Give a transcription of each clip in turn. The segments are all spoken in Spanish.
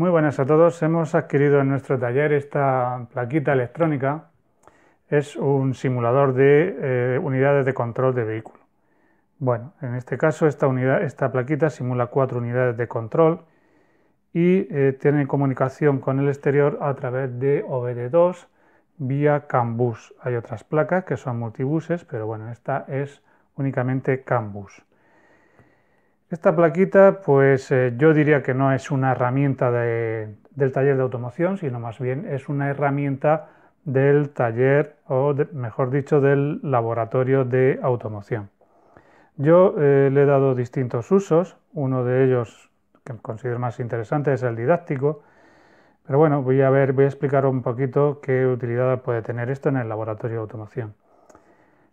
Muy buenas a todos. Hemos adquirido en nuestro taller esta plaquita electrónica. Es un simulador de eh, unidades de control de vehículo. Bueno, en este caso esta, unidad, esta plaquita simula cuatro unidades de control y eh, tiene comunicación con el exterior a través de OBD2 vía CAMBUS. Hay otras placas que son multibuses, pero bueno, esta es únicamente CAMBUS. Esta plaquita, pues eh, yo diría que no es una herramienta del taller de automoción, sino más bien es una herramienta del taller, o mejor dicho, del laboratorio de automoción. Yo eh, le he dado distintos usos, uno de ellos que considero más interesante es el didáctico, pero bueno, voy a ver, voy a explicar un poquito qué utilidad puede tener esto en el laboratorio de automoción.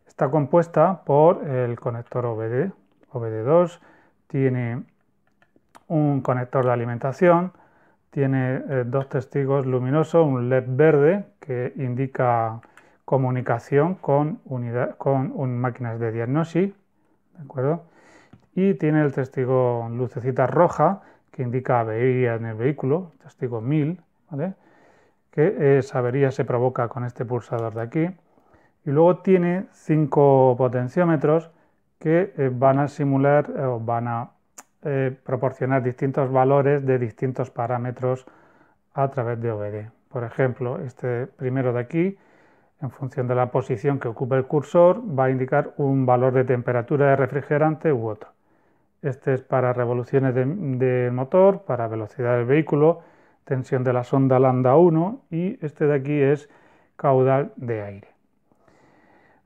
Está compuesta por el conector OBD, OBD2, tiene un conector de alimentación, tiene eh, dos testigos luminosos, un LED verde que indica comunicación con, unidad, con máquinas de diagnosis, ¿de acuerdo? Y tiene el testigo lucecita roja que indica avería en el vehículo, testigo 1000, ¿vale? que esa avería se provoca con este pulsador de aquí. Y luego tiene cinco potenciómetros que eh, van a simular eh, o van a eh, proporcionar distintos valores de distintos parámetros a través de OBD. Por ejemplo, este primero de aquí, en función de la posición que ocupa el cursor, va a indicar un valor de temperatura de refrigerante u otro. Este es para revoluciones del de motor, para velocidad del vehículo, tensión de la sonda lambda 1 y este de aquí es caudal de aire.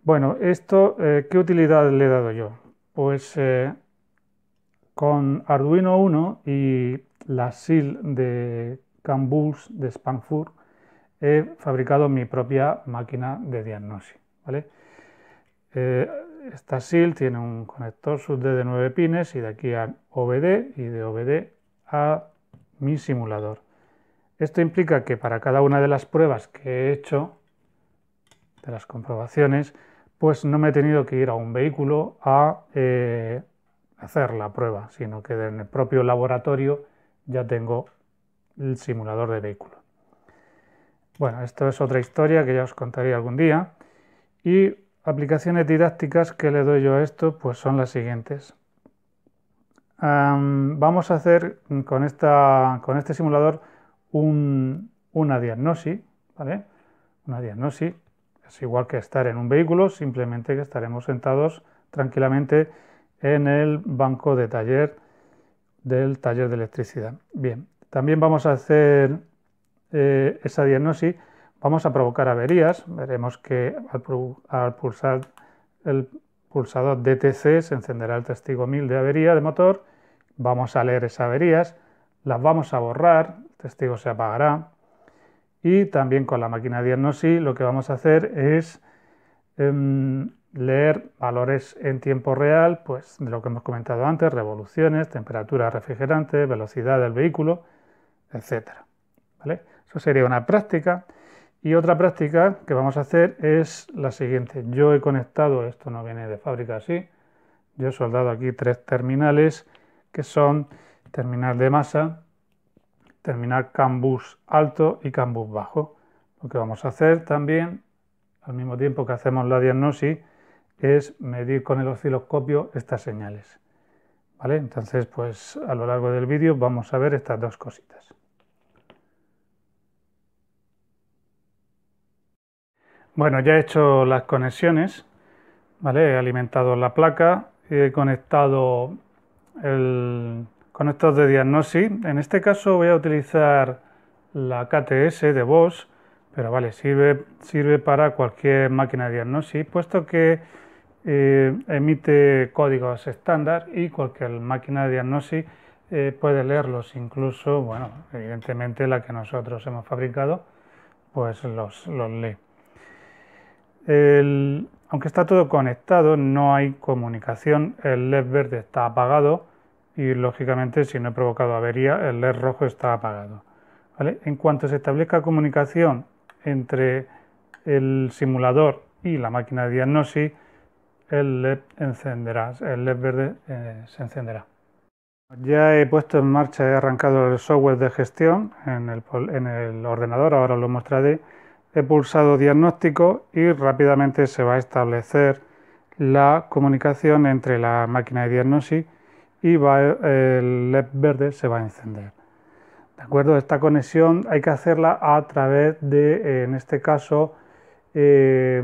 Bueno, esto, eh, ¿qué utilidad le he dado yo? Pues eh, con Arduino 1 y la SIL de Cambus de Spanfur he fabricado mi propia máquina de diagnóstico. ¿vale? Eh, esta SIL tiene un conector SUD de 9 pines y de aquí a OBD y de OBD a mi simulador. Esto implica que para cada una de las pruebas que he hecho, de las comprobaciones, pues no me he tenido que ir a un vehículo a eh, hacer la prueba, sino que en el propio laboratorio ya tengo el simulador de vehículo. Bueno, esto es otra historia que ya os contaré algún día. Y aplicaciones didácticas que le doy yo a esto, pues son las siguientes. vamos a hacer con, esta, con este simulador una diagnosis, ¿vale? Una diagnosis es igual que estar en un vehículo, simplemente que estaremos sentados tranquilamente en el banco de taller del taller de electricidad. Bien, también vamos a hacer eh, esa diagnosis, vamos a provocar averías. Veremos que al, al pulsar el pulsador DTC se encenderá el testigo 1000 de avería de motor. Vamos a leer esas averías, las vamos a borrar, el testigo se apagará, y también con la máquina de diagnóstico lo que vamos a hacer es em, leer valores en tiempo real, pues de lo que hemos comentado antes, revoluciones, temperatura refrigerante, velocidad del vehículo, etcétera. ¿Vale? Eso sería una práctica. Y otra práctica que vamos a hacer es la siguiente. Yo he conectado, esto no viene de fábrica así, yo he soldado aquí tres terminales que son terminal de masa, terminar cambus alto y cambus bajo. Lo que vamos a hacer también, al mismo tiempo que hacemos la diagnosis, es medir con el osciloscopio estas señales. ¿Vale? Entonces, pues a lo largo del vídeo vamos a ver estas dos cositas. Bueno, ya he hecho las conexiones, He alimentado la placa, he conectado el, con de diagnosis. En este caso voy a utilizar la KTS de Bosch, pero vale, sirve, sirve para cualquier máquina de diagnosis, puesto que eh, emite códigos estándar y cualquier máquina de diagnosis eh, puede leerlos, incluso, bueno, evidentemente la que nosotros hemos fabricado, pues los, lee. aunque está todo conectado, no hay comunicación, el LED verde está apagado y lógicamente si no he provocado avería el LED rojo está apagado. ¿vale? En cuanto se establezca comunicación entre el simulador y la máquina de diagnosis, el LED el LED verde eh, se encenderá. Ya he puesto en marcha, he arrancado el software de gestión en el, en el ordenador, ahora lo mostraré. He pulsado diagnóstico y rápidamente se va a establecer la comunicación entre la máquina de diagnóstico y eh, el LED verde se va a encender. ¿De acuerdo? Esta conexión hay que hacerla a través de, eh, en este caso, eh,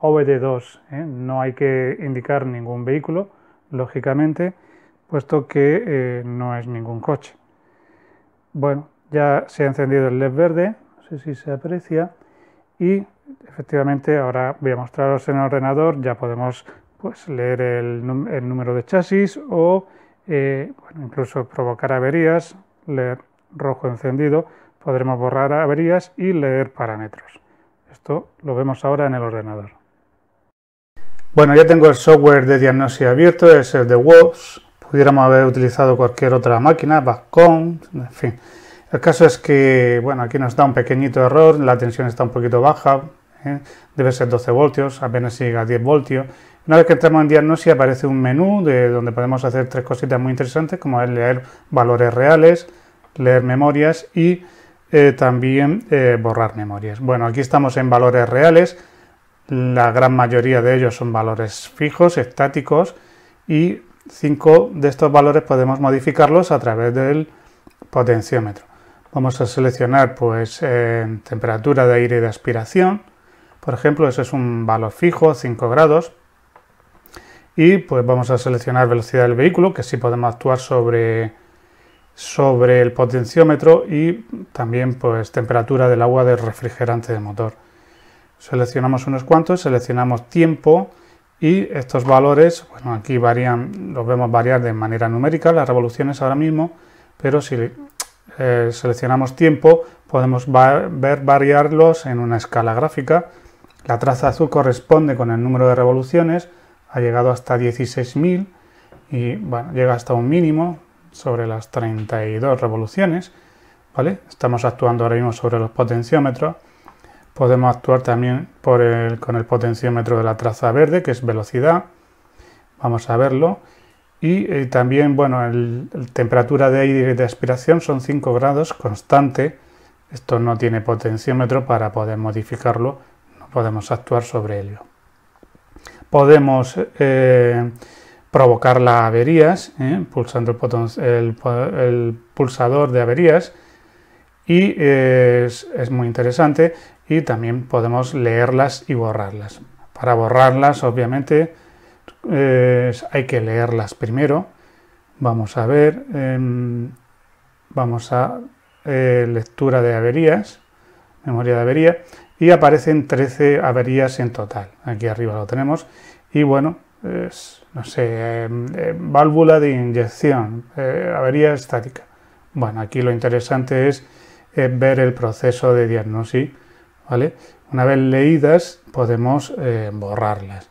OBD2. ¿eh? No hay que indicar ningún vehículo, lógicamente, puesto que no es ningún coche. Bueno, ya se ha encendido el LED verde, no sé si se aprecia, y efectivamente ahora voy a mostraros en el ordenador, ya podemos pues, leer el, número de chasis o eh, incluso provocar averías, leer rojo encendido, podremos borrar averías y leer parámetros. Esto lo vemos ahora en el ordenador. Bueno, ya tengo el software de diagnóstico abierto, es el de WOS. Pudiéramos haber utilizado cualquier otra máquina, Bascom, en fin. El caso es que, bueno, aquí nos da un pequeñito error, la tensión está un poquito baja, ¿eh? debe ser 12 voltios, apenas llega a 10 voltios. Una vez que entramos en diagnosis aparece un menú de donde podemos hacer tres cositas muy interesantes como es leer valores reales, leer memorias y eh, también eh, borrar memorias. Bueno, aquí estamos en valores reales, la gran mayoría de ellos son valores fijos, estáticos y cinco de estos valores podemos modificarlos a través del potenciómetro. Vamos a seleccionar pues temperatura de aire y de aspiración, por ejemplo, ese es un valor fijo, 5 grados, y pues vamos a seleccionar velocidad del vehículo, que sí podemos actuar sobre, sobre el potenciómetro y también pues temperatura del agua del refrigerante del motor. Seleccionamos unos cuantos, seleccionamos tiempo y estos valores, bueno, aquí varían, los vemos variar de manera numérica, las revoluciones ahora mismo, pero si eh, seleccionamos tiempo podemos ver variarlos en una escala gráfica. La traza azul corresponde con el número de revoluciones, ha llegado hasta 16.000 y llega hasta un mínimo sobre las 32 revoluciones, ¿vale? Estamos actuando ahora mismo sobre los potenciómetros. Podemos actuar también con el potenciómetro de la traza verde, que es velocidad. Vamos a verlo. Y eh, también, bueno, la temperatura de aire de aspiración son 5 grados constante. Esto no tiene potenciómetro para poder modificarlo, no podemos actuar sobre ello podemos eh, provocar las averías, eh, pulsando el, botón, el, pulsador de averías, y es, muy interesante, y también podemos leerlas y borrarlas. Para borrarlas, obviamente, hay que leerlas primero. Vamos a ver, em, vamos a eh, lectura de averías, memoria de avería, y aparecen 13 averías en total. Aquí arriba lo tenemos. Y bueno, es, no sé, em, em, válvula de inyección, eh, avería estática. Bueno, aquí lo interesante es eh, ver el proceso de diagnóstico. ¿vale? Una vez leídas, podemos eh, borrarlas.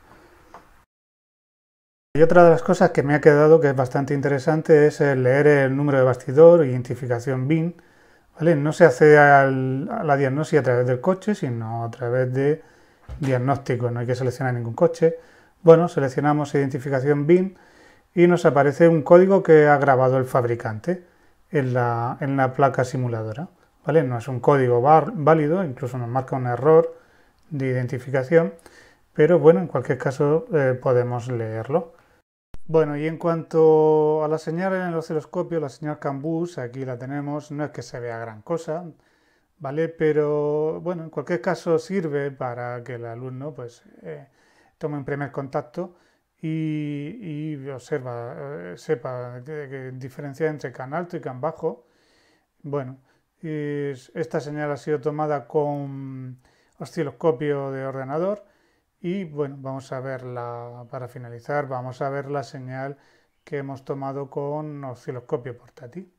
Y otra de las cosas que me ha quedado que es bastante interesante es leer el número de bastidor, identificación BIN, no se hace a la diagnosis a través del coche, sino a través de diagnóstico, no hay que seleccionar ningún coche. Bueno, seleccionamos identificación BIN y nos aparece un código que ha grabado el fabricante en la, placa simuladora. ¿vale? No es un código válido, incluso nos marca un error de identificación, pero bueno, en cualquier caso eh, podemos leerlo. Bueno, y en cuanto a la señal en el osciloscopio, la señal Cambus, aquí la tenemos, no es que se vea gran cosa, ¿vale? Pero bueno, en cualquier caso sirve para que el alumno pues eh, tome un primer contacto y, observa, eh, sepa que, diferencia entre can alto y can bajo. Bueno, esta señal ha sido tomada con osciloscopio de ordenador y bueno, vamos a verla para finalizar, vamos a ver la señal que hemos tomado con osciloscopio portátil.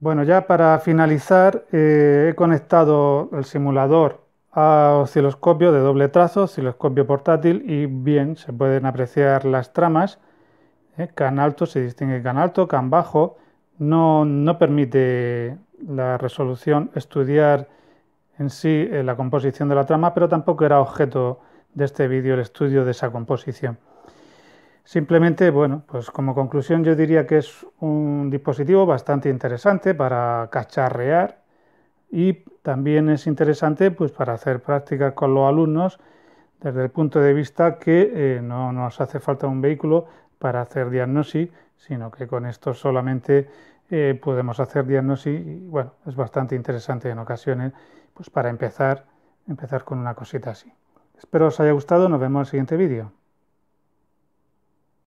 Bueno, ya para finalizar eh, he conectado el simulador a osciloscopio de doble trazo, osciloscopio portátil y bien, se pueden apreciar las tramas. Eh, can alto se distingue can alto, can bajo. No, no permite la resolución estudiar en sí eh, la composición de la trama, pero tampoco era objeto de este vídeo el estudio de esa composición. Simplemente, bueno, pues como conclusión yo diría que es un dispositivo bastante interesante para cacharrear y también es interesante pues para hacer prácticas con los alumnos desde el punto de vista que eh, no nos hace falta un vehículo para hacer diagnosis, sino que con esto solamente eh, podemos hacer diagnosis y bueno, es bastante interesante en ocasiones pues para empezar, empezar con una cosita así. Espero os haya gustado, nos vemos en el siguiente vídeo.